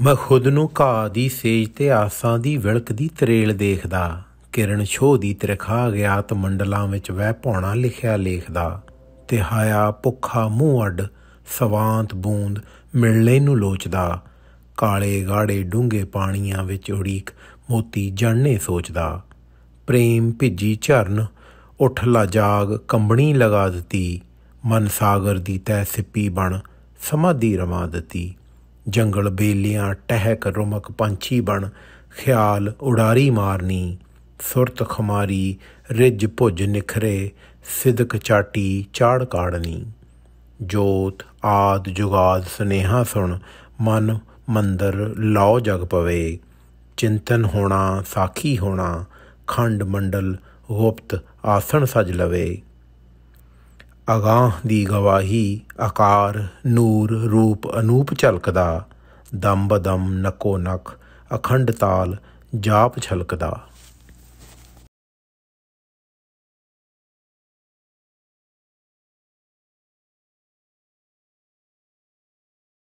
ਮੈਂ ਖੁਦ ਨੂੰ ਘਾ ਦੀ ਸੇਜ ਤੇ ਆਸਾਂ ਦੀ ਵਿਲਕ ਦੀ ਤਰੇਲ ਦੇਖਦਾ ਕਿਰਨ ਛੋਹ ਦੀ ਤਿਰਖਾ ਗਿਆਤ ਮੰਡਲਾਂ ਵਿੱਚ ਵਹਿ ਭੌਣਾ ਲਿਖਿਆ ਲੇਖਦਾ ਤੇ ਹਾਇਆ ਭੁੱਖਾ ਮੂੰਹ ਅੱਡ ਸਵਾਂਤ ਬੂੰਦ ਮਿਲਣੇ ਨੂੰ ਲੋਚਦਾ ਕਾਲੇ ਗਾੜੇ ਡੂੰਗੇ ਪਾਣੀਆਂ ਵਿੱਚ ਉੜੀਕ ਮੋਤੀ ਜਾਣੇ ਸੋਚਦਾ ਪ੍ਰੇਮ ਭਿੱਜੀ ਝਰਨ ਉੱਠ ਲਾ ਜਾਗ ਕੰਬਣੀ ਲਗਾ ਦਿੱਤੀ ਮਨ ਸਾਗਰ ਦੀ ਤੈ ਸਿੱਪੀ ਬਣ ਸਮਾਧੀ ਰਮਾ ਦਿੱਤੀ ਜੰਗਲ ਬੇਲੀਆਂ ਟਹਿਕ ਰੁਮਕ ਪੰਛੀ ਬਣ ਖਿਆਲ ਉਡਾਰੀ ਮਾਰਨੀ ਸੁਰਤ ਖਮਾਰੀ ਰਿੱਜ ਭੁਜ ਨਿਖਰੇ ਸਿਦਕ ਚਾਟੀ ਚਾੜ ਕਾੜਨੀ ਜੋਤ ਆਦ ਜੁਗਾਦ ਸਨੇਹਾ ਸੁਣ ਮਨ ਮੰਦਰ ਲਾਉ ਜਗ ਪਵੇ ਚਿੰਤਨ ਹੋਣਾ ਸਾਖੀ ਹੋਣਾ ਖੰਡ ਮੰਡਲ ਗੁਪਤ ਆਸਣ ਸਜ ਲਵੇ ਅਗਾਹ ਦੀ ਗਵਾਹੀ ਆਕਾਰ ਨੂਰ ਰੂਪ ਅਨੂਪ ਝਲਕਦਾ ਦਮ ਬਦਮ ਨਕੋ ਨਖ ਅਖੰਡ ਤਾਲ ਜਾਪ ਛਲਕਦਾ